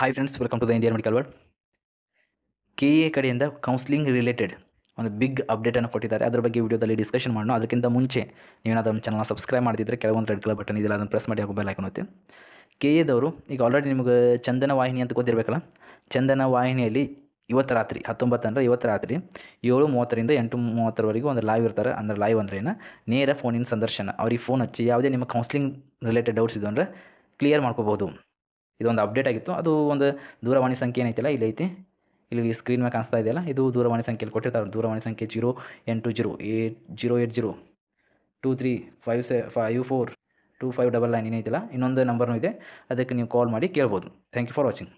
hi friends welcome to the Indian medical world K A ಕಡೆಯಿಂದ counselling related ಒಂದು big ಅಪ್ಡೇಟನ್ನು ಕೊಟ್ಟಿದ್ದಾರೆ ಅದರ ಬಗ್ಗೆ ವಿಡಿಯೋದಲ್ಲಿ ಡಿಸ್ಕಷನ್ ಮಾಡೋಣ ಅದಕ್ಕಿಂತ ಮುಂಚೆ ನೀವೇನಾದರೂ ನಮ್ಮ ಚಾನಲ್ನ ಸಬ್ಸ್ಕ್ರೈಬ್ ಮಾಡಿದರೆ ಕೆಲವೊಂದು ರೆಡ್ ಕಲರ್ ಬಟನ್ ಇದೆಲ್ಲ ಅದನ್ನು ಪ್ರೆಸ್ ಮಾಡಿ ಮೊಬೈಲ್ ಹಾಕೊಳುತ್ತೆ ಕೆ ಎದವರು ಈಗ ಆಲ್ರೆಡಿ ನಿಮಗೆ ಚಂದನ ವಾಹಿನಿ ಅಂತ ಗೊತ್ತಿರಬೇಕಲ್ಲ ಚಂದನ ವಾಹಿನಿಯಲ್ಲಿ ಇವತ್ತು ರಾತ್ರಿ ಹತ್ತೊಂಬತ್ತಂದ್ರೆ ಇವತ್ತು ರಾತ್ರಿ ಏಳು ಮೂವತ್ತರಿಂದ ಎಂಟು ಮೂವತ್ತರವರೆಗೂ ಒಂದು ಲೈವ್ ಇರ್ತಾರೆ ಅಂದರೆ ಲೈವ್ ಅಂದ್ರೆ ಏನು ನೇರ ಫೋನಿನ ಸಂದರ್ಶನ ಅವ್ರಿಗೆ ಫೋನ್ ಹಚ್ಚಿ ಯಾವುದೇ ನಿಮ್ಮ ಕೌನ್ಸ್ಲಿಂಗ್ ರಿಲೇಟೆಡ್ ಡೌಟ್ಸ್ ಇದು ಅಂದರೆ ಕ್ಲಿಯರ್ ಮಾಡ್ಕೋಬಹುದು ಇದೊಂದು ಅಪ್ಡೇಟ್ ಆಗಿತ್ತು ಅದು ಒಂದು ದೂರವಾಣಿ ಸಂಖ್ಯೆ ಏನೈತಿಲ್ಲ ಇಲ್ಲಿ ಐತಿ ಇಲ್ಲಿ ಸ್ಕ್ರೀನ್ ಮೇಲೆ ಕಾಣಿಸ್ತಾ ಇದೆಯಲ್ಲ ಇದು ದೂರವಾಣಿ ಸಂಖ್ಯೆಯಲ್ಲಿ ಕೊಟ್ಟಿರ್ತಾರೆ ದೂರವಾಣಿ ಸಂಖ್ಯೆ ಜೀರೋ ಎಂಟು zero eight zero eight zero two three five ಸೆ five four two five double nine ಏನೈತಿಲ್ಲ ಇನ್ನೊಂದು ನಂಬರ್ನೂ ಇದೆ ಅದಕ್ಕೆ ನೀವು ಕಾಲ್ ಮಾಡಿ ಕೇಳ್ಬೋದು ಥ್ಯಾಂಕ್ ಯು ಫಾರ್ ವಾಚಿಂಗ್